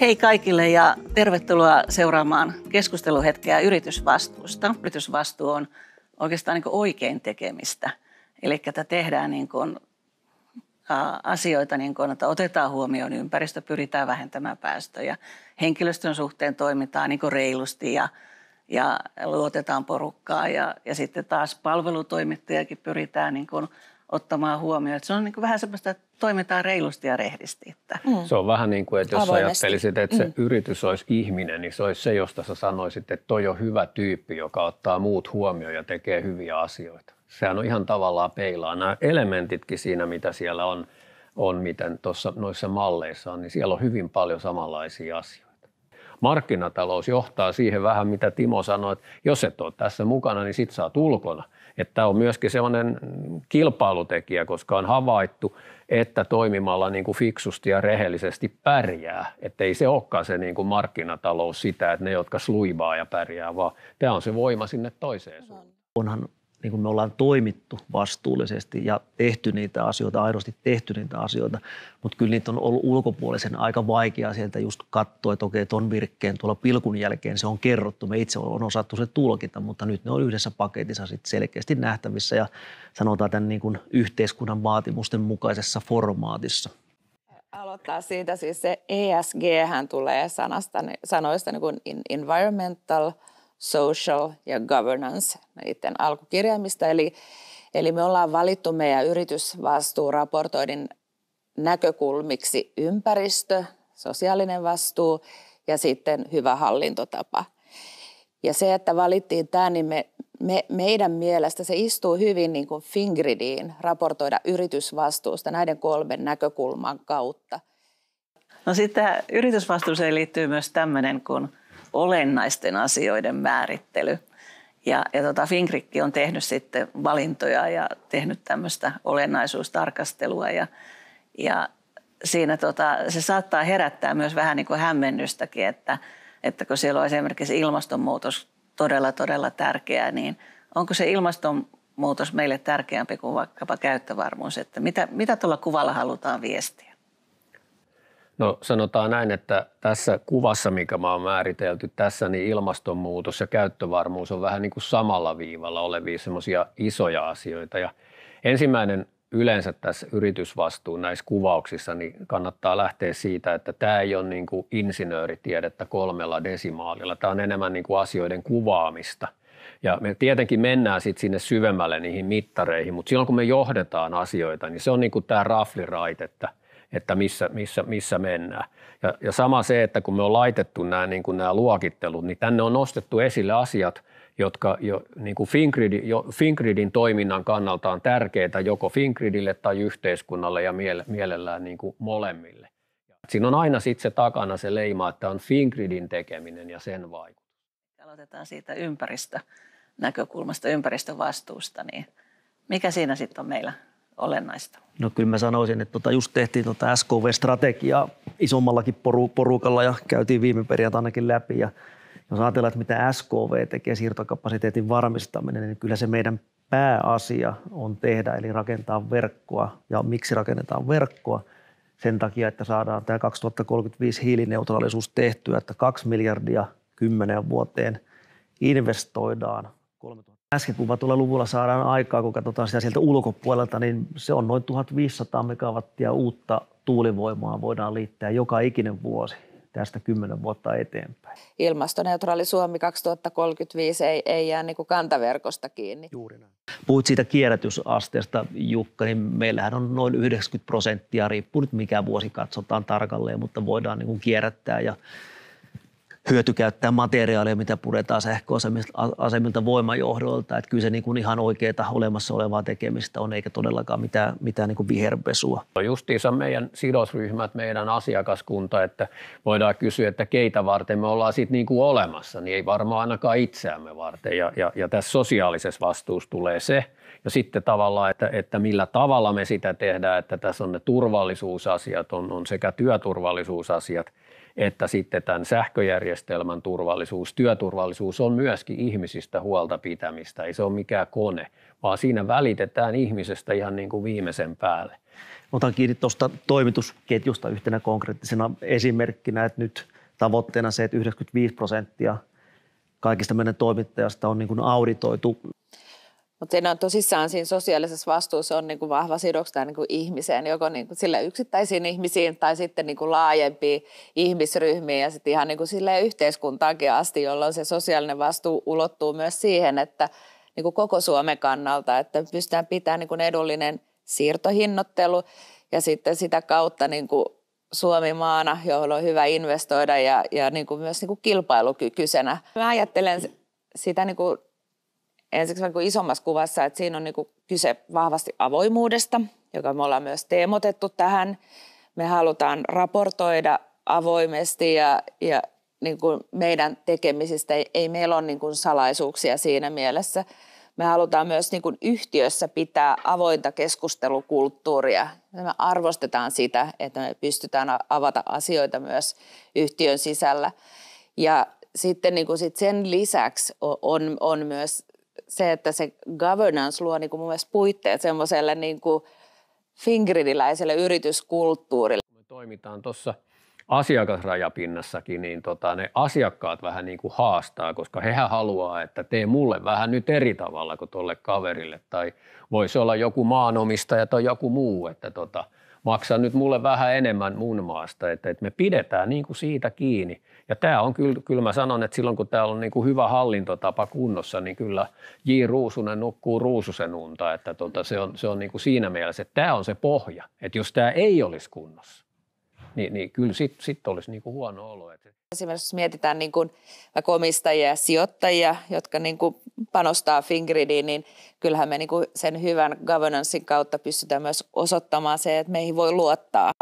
Hei kaikille ja tervetuloa seuraamaan keskusteluhetkeä yritysvastuusta. Yritysvastuu on oikeastaan niin oikein tekemistä. Eli että tehdään niin kuin asioita, niin kuin, että otetaan huomioon ympäristö, pyritään vähentämään päästöjä. Henkilöstön suhteen toimitaan niin reilusti ja, ja luotetaan porukkaa. Ja, ja sitten taas palvelutoimittajakin pyritään niin kuin ottamaan huomioon. Että se on niin vähän sellaista, että toimitaan reilusti ja rehdisti. Että. Mm. Se on vähän niin kuin, että jos Avoimesti. ajattelisit, että se mm. yritys olisi ihminen, niin se olisi se, josta sä sanoisit, että toi on hyvä tyyppi, joka ottaa muut huomioon ja tekee hyviä asioita. Sehän on ihan tavallaan peilaa. Nämä elementitkin siinä, mitä siellä on, on miten tuossa noissa malleissa on, niin siellä on hyvin paljon samanlaisia asioita. Markkinatalous johtaa siihen vähän, mitä Timo sanoi, että jos et ole tässä mukana, niin sit saa oot ulkona – että tämä on myöskin sellainen kilpailutekijä, koska on havaittu, että toimimalla niin kuin fiksusti ja rehellisesti pärjää. Että ei se olekaan se niin kuin markkinatalous sitä, että ne, jotka sluivaa ja pärjää, vaan tämä on se voima sinne toiseen suuntaan. Onhan niin kuin me ollaan toimittu vastuullisesti ja tehty niitä asioita, aidosti tehty niitä asioita, mutta kyllä niitä on ollut ulkopuolisen aika vaikea sieltä just katsoa, että okei, ton virkkeen tuolla pilkun jälkeen se on kerrottu, me itse on osattu se tulkita, mutta nyt ne on yhdessä paketissa sit selkeästi nähtävissä ja sanotaan tämän niin kuin yhteiskunnan vaatimusten mukaisessa formaatissa. Aloittaa siitä siis se ESG, hän tulee sanasta, sanoista niin kuin environmental – social ja governance, niiden alkukirjaimista. Eli, eli me ollaan valittu meidän yritysvastuuraportoidin näkökulmiksi ympäristö, sosiaalinen vastuu ja sitten hyvä hallintotapa. Ja se, että valittiin tämä, niin me, me, meidän mielestä se istuu hyvin niin kuin Fingridiin raportoida yritysvastuusta näiden kolmen näkökulman kautta. No sitten yritysvastuuseen liittyy myös tämmöinen kun olennaisten asioiden määrittely. Ja, ja tota, Fingrikki on tehnyt sitten valintoja ja tehnyt tämmöistä olennaisuustarkastelua ja, ja siinä tota, se saattaa herättää myös vähän niin kuin hämmennystäkin, että, että kun siellä on esimerkiksi ilmastonmuutos todella, todella tärkeää, niin onko se ilmastonmuutos meille tärkeämpi kuin vaikkapa käyttövarmuus, että mitä, mitä tuolla kuvalla halutaan viestiä? No sanotaan näin, että tässä kuvassa, mikä mä oon määritelty tässä, niin ilmastonmuutos ja käyttövarmuus on vähän niin kuin samalla viivalla olevia semmoisia isoja asioita. Ja ensimmäinen yleensä tässä yritysvastuun näissä kuvauksissa, niin kannattaa lähteä siitä, että tämä ei ole niin kuin insinööritiedettä kolmella desimaalilla. Tämä on enemmän niin kuin asioiden kuvaamista. Ja me tietenkin mennään sitten sinne syvemmälle niihin mittareihin, mutta silloin kun me johdetaan asioita, niin se on niin kuin tämä rafliraitetta – että missä, missä, missä mennään. Ja, ja sama se, että kun me on laitettu nämä, niin kuin nämä luokittelut, niin tänne on nostettu esille asiat, jotka jo, niin kuin Fingrid, jo Fingridin toiminnan kannalta on tärkeitä joko Fingridille tai yhteiskunnalle ja mielellään niin kuin molemmille. Siinä on aina sitten se takana se leima, että on Fingridin tekeminen ja sen vaikutus. Aloitetaan siitä ympäristönäkökulmasta, ympäristövastuusta, niin mikä siinä sitten on meillä olennaista? No kyllä mä sanoisin, että tota just tehtiin tota SKV-strategiaa isommallakin poru- porukalla ja käytiin viime perjantainakin läpi. Ja jos ajatellaan, että mitä SKV tekee, siirtokapasiteetin varmistaminen, niin kyllä se meidän pääasia on tehdä, eli rakentaa verkkoa. Ja miksi rakennetaan verkkoa? Sen takia, että saadaan tämä 2035 hiilineutraalisuus tehtyä, että 2 miljardia 10 vuoteen investoidaan 3000 Äsken kuvatulla luvulla saadaan aikaa, kun katsotaan sitä sieltä ulkopuolelta, niin se on noin 1500 megawattia uutta tuulivoimaa voidaan liittää joka ikinen vuosi tästä kymmenen vuotta eteenpäin. Ilmastoneutraali Suomi 2035 ei, ei jää niin kuin kantaverkosta kiinni. Juuri näin. Puhuit siitä kierrätysasteesta, Jukka, niin meillähän on noin 90 prosenttia, riippuu nyt mikä vuosi katsotaan tarkalleen, mutta voidaan niin kuin kierrättää ja hyötykäyttää materiaalia, mitä puretaan sähköasemilta voimajohdolta. Että kyllä se niin kuin ihan oikeaa olemassa olevaa tekemistä on, eikä todellakaan mitään, mitään niin kuin viherpesua. No justiinsa meidän sidosryhmät, meidän asiakaskunta, että voidaan kysyä, että keitä varten me ollaan sitten niin kuin olemassa, niin ei varmaan ainakaan itseämme varten. Ja, ja, ja tässä sosiaalisessa vastuussa tulee se, ja sitten tavallaan, että, että millä tavalla me sitä tehdään, että tässä on ne turvallisuusasiat, on, on sekä työturvallisuusasiat – että sitten tämän sähköjärjestelmän turvallisuus, työturvallisuus on myöskin ihmisistä huolta pitämistä. Ei se ole mikään kone, vaan siinä välitetään ihmisestä ihan niin kuin viimeisen päälle. Otan kiinni tuosta toimitusketjusta yhtenä konkreettisena esimerkkinä, että nyt tavoitteena se, että 95 prosenttia kaikista meidän toimittajasta on niin kuin auditoitu mutta siinä on tosissaan siinä sosiaalisessa vastuussa on niin kuin vahva sidoks niin kuin ihmiseen, joko niin kuin sille yksittäisiin ihmisiin tai sitten niin kuin laajempiin ihmisryhmiin ja sitten ihan niin kuin sille yhteiskuntaankin asti, jolloin se sosiaalinen vastuu ulottuu myös siihen, että niin kuin koko Suomen kannalta, että pystytään pitämään niin kuin edullinen siirtohinnoittelu ja sitten sitä kautta niin kuin Suomi maana, johon on hyvä investoida ja, ja niin kuin myös niin kuin kilpailukykyisenä. Mä ajattelen sitä niin kuin ensiksi niin kuin isommassa kuvassa, että siinä on niin kuin kyse vahvasti avoimuudesta, joka me ollaan myös teemotettu tähän. Me halutaan raportoida avoimesti ja, ja niin kuin meidän tekemisistä. Ei, ei meillä ole niin kuin salaisuuksia siinä mielessä. Me halutaan myös niin kuin yhtiössä pitää avointa keskustelukulttuuria. Me arvostetaan sitä, että me pystytään avata asioita myös yhtiön sisällä. Ja sitten niin kuin sit sen lisäksi on, on myös se, että se governance luo niin kuin mun mielestä puitteet semmoiselle niin kuin fingridiläiselle yrityskulttuurille. Me toimitaan tuossa asiakasrajapinnassakin, niin tota, ne asiakkaat vähän niin kuin haastaa, koska hehän haluaa, että tee mulle vähän nyt eri tavalla kuin tuolle kaverille. Tai voisi olla joku maanomistaja tai joku muu, että tota, Maksaa nyt mulle vähän enemmän mun maasta, että, että me pidetään niin kuin siitä kiinni. Ja tämä on kyllä, kyllä mä sanon, että silloin kun täällä on niin kuin hyvä hallintotapa kunnossa, niin kyllä J. Ruusunen nukkuu ruususen unta, että tuota, se on, se on niin kuin siinä mielessä, että tämä on se pohja, että jos tämä ei olisi kunnossa, niin, niin kyllä sitten sit olisi niin kuin huono olo. Esimerkiksi jos mietitään niin kuin omistajia ja sijoittajia, jotka niin kuin panostaa Fingridiin, niin kyllähän me niin kuin sen hyvän governancein kautta pystytään myös osoittamaan se, että meihin voi luottaa